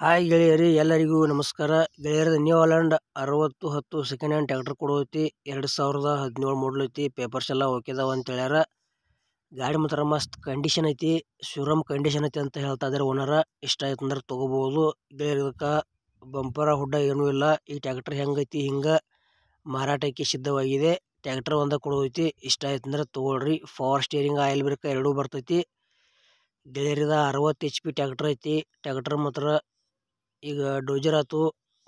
hi ಗೆಳೆಯರಿ ಎಲ್ಲರಿಗೂ ನಮಸ್ಕಾರ ಗೆಳೆಯರ ನ್ಯೂ ಅಲ್ಯಾಂಡ್ ಅರವತ್ತು ಹತ್ತು ಸೆಕೆಂಡ್ ಹ್ಯಾಂಡ್ ಟ್ಯಾಕ್ಟರ್ ಕೊಡೋತಿ ಎರಡು ಸಾವಿರದ ಹದಿನೇಳು ಮಾಡಲ್ ಐತಿ ಪೇಪರ್ಸ್ ಎಲ್ಲ ಓಕೆದಾವ ಅಂತ ಹೇಳ್ಯಾರ ಗಾಡಿ ಮಾತ್ರ ಮಸ್ತ್ ಕಂಡೀಷನ್ ಐತಿ ಶುರಮ್ ಕಂಡೀಷನ್ ಐತಿ ಅಂತ ಹೇಳ್ತಾ ಇದ್ದಾರೆ ಓನರ ಇಷ್ಟ ಆಯ್ತು ಅಂದ್ರೆ ತಗೋಬಹುದು ಗೆಳೆಯರ್ ಬಂಪರ ಹುಡ್ಡ ಏನೂ ಇಲ್ಲ ಈ ಟ್ಯಾಕ್ಟರ್ ಹೆಂಗೈತಿ ಹಿಂಗ ಮಾರಾಟಕ್ಕೆ ಸಿದ್ಧವಾಗಿದೆ ಟ್ರ್ಯಾಕ್ಟರ್ ಒಂದು ಕೊಡೋದೈತಿ ಇಷ್ಟ ಆಯ್ತಂದ್ರೆ ತೊಗೊಳ್ರಿ ಪವರ್ ಸ್ಟೇರಿಂಗ್ ಆಯಿಲ್ ಬ್ರೇಕ್ ಎರಡೂ ಬರ್ತೈತಿ ಗೆಳೆಯರಿದ ಅರವತ್ತು ಎಚ್ ಪಿ ಟ್ಯಾಕ್ಟರ್ ಐತಿ ಟ್ಯಾಕ್ಟ್ರ್ ಮಾತ್ರ ಈಗ ಡೋಜರ್ ಆಯ್ತು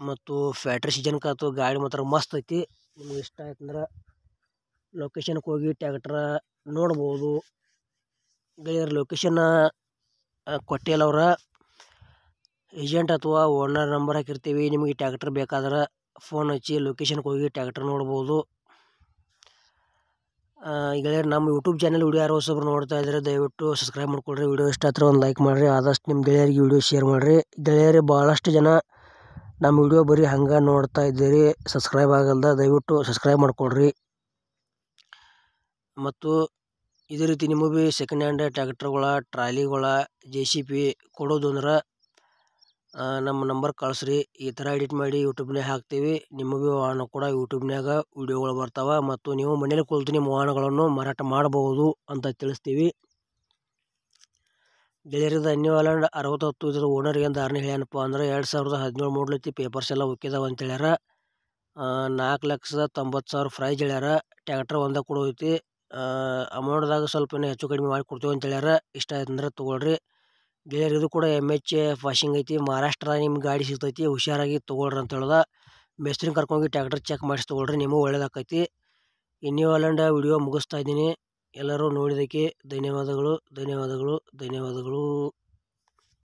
ಮತ್ತು ಫ್ಯಾಟ್ರಿ ಸೀಜನ್ಗೆ ಆಯ್ತು ಗಾಡಿ ಮಾತ್ರ ಮಸ್ತ್ ಐತಿ ನಿಮ್ಗೆ ಇಷ್ಟ ಆಯ್ತಂದ್ರೆ ಲೊಕೇಶನ್ಗೆ ಹೋಗಿ ಟ್ಯಾಕ್ಟ್ರ ನೋಡ್ಬೋದು ಗೆಳೆಯರ ಲೊಕೇಶನ್ ಕೊಟ್ಟಿಲ್ಲ ಏಜೆಂಟ್ ಅಥವಾ ಓನರ್ ನಂಬರ್ ಹಾಕಿರ್ತೀವಿ ನಿಮಗೆ ಟ್ಯಾಕ್ಟ್ರ್ ಬೇಕಾದ್ರೆ ಫೋನ್ ಹಚ್ಚಿ ಲೊಕೇಶನ್ಗೆ ಹೋಗಿ ಟ್ಯಾಕ್ಟ್ರ್ ನೋಡ್ಬೋದು ಗೆಳೆಯರು ನಮ್ಮ ಯೂಟ್ಯೂಬ್ ಚಾನಲ್ ವಿಡಿಯೋ ಯಾರೋ ಹೊಸಬ್ರು ನೋಡ್ತಾ ಇದ್ದರೆ ದಯವಿಟ್ಟು ಸಬ್ಸ್ಕ್ರೈಬ್ ಮಾಡ್ಕೊಳ್ರಿ ವೀಡಿಯೋ ಇಷ್ಟ ಹತ್ರ ಒಂದು ಲೈಕ್ ಮಾಡಿರಿ ಆದಷ್ಟು ನಿಮ್ಮ ಗೆಳೆಯರಿಗೆ ವಿಡಿಯೋ ಶೇರ್ ಮಾಡಿರಿ ಗೆಳೆಯರಿಗೆ ಭಾಳಷ್ಟು ಜನ ನಮ್ಮ ವಿಡಿಯೋ ಬರೀ ಹಂಗೆ ನೋಡ್ತಾ ಇದ್ದೀರಿ ಸಬ್ಸ್ಕ್ರೈಬ್ ಆಗಲ್ದ ದಯವಿಟ್ಟು ಸಬ್ಸ್ಕ್ರೈಬ್ ಮಾಡ್ಕೊಳ್ರಿ ಮತ್ತು ಇದೇ ರೀತಿ ನಿಮಗೆ ಸೆಕೆಂಡ್ ಹ್ಯಾಂಡ್ ಟ್ರ್ಯಾಕ್ಟರ್ಗಳ ಟ್ರಾಲಿಗಳ ಜೆ ಸಿ ಪಿ ಕೊಡೋದು ಅಂದ್ರೆ ನಮ್ಮ ನಂಬರ್ ಕಳಿಸ್ರಿ ಈ ಥರ ಎಡಿಟ್ ಮಾಡಿ ಯೂಟ್ಯೂಬ್ನಾಗ ಹಾಕ್ತೀವಿ ನಿಮಗೂ ವಾಹನ ಕೂಡ ಯೂಟ್ಯೂಬ್ನಾಗ ವೀಡಿಯೋಗಳು ಬರ್ತಾವೆ ಮತ್ತು ನೀವು ಮನೇಲಿ ಕುಳಿತು ನಿಮ್ಮ ವಾಹನಗಳನ್ನು ಮಾರಾಟ ಮಾಡಬಹುದು ಅಂತ ತಿಳಿಸ್ತೀವಿ ಗೆಳೆಯರಿಂದ ಅನ್ಯವಾಲಂಡ್ ಅರವತ್ತತ್ತು ಇದರ ಓನರ್ ಏನು ಧಾರಣೆ ಹೇಳ್ಯಾನಪ್ಪ ಅಂದ್ರೆ ಎರಡು ಸಾವಿರದ ಹದಿನೇಳು ಮೂಡ್ಲತ್ತಿ ಪೇಪರ್ಸ್ ಎಲ್ಲ ಉಕ್ಕಿದಾವ ಅಂತ ಹೇಳ್ಯಾರ ನಾಲ್ಕು ಲಕ್ಷದ ತೊಂಬತ್ತು ಸಾವಿರ ಪ್ರೈಜ್ ಹೇಳ್ಯಾರ ಟ್ಯಾಕ್ಟ್ರ್ ಒಂದೇ ಕೂಡ ಐತಿ ಅಮೌಂಟ್ದಾಗ ಸ್ವಲ್ಪ ಹೆಚ್ಚು ಕಡಿಮೆ ಮಾಡಿ ಕೊಡ್ತೀವಿ ಅಂತ ಹೇಳ್ಯಾರ ಇಷ್ಟ ಆಯ್ತು ಅಂದ್ರೆ ತೊಗೊಳ್ರಿ ಇದು ಕೂಡ ಎಮ್ ಎಚ್ ವಾಷಿಂಗ್ ಐತಿ ಮಹಾರಾಷ್ಟ್ರ ನಿಮ್ಗೆ ಗಾಡಿ ಸಿಗ್ತೈತಿ ಹುಷಾರಾಗಿ ತೊಗೊಳ್ರಿ ಅಂತ ಹೇಳ್ದ ಮೇಸ್ತ್ರಿನ ಕರ್ಕೊಂಡು ಟ್ಯಾಕ್ಟರ್ ಚೆಕ್ ಮಾಡಿಸಿ ತೊಗೊಳ್ರಿ ನಿಮಗೂ ಒಳ್ಳೇದಾಕೈತಿ ಇನ್ನೂ ನ್ಯೂ ವಿಡಿಯೋ ಮುಗಿಸ್ತಾ ಇದ್ದೀನಿ ಎಲ್ಲರೂ ನೋಡಿದಕ್ಕೆ ಧನ್ಯವಾದಗಳು ಧನ್ಯವಾದಗಳು ಧನ್ಯವಾದಗಳು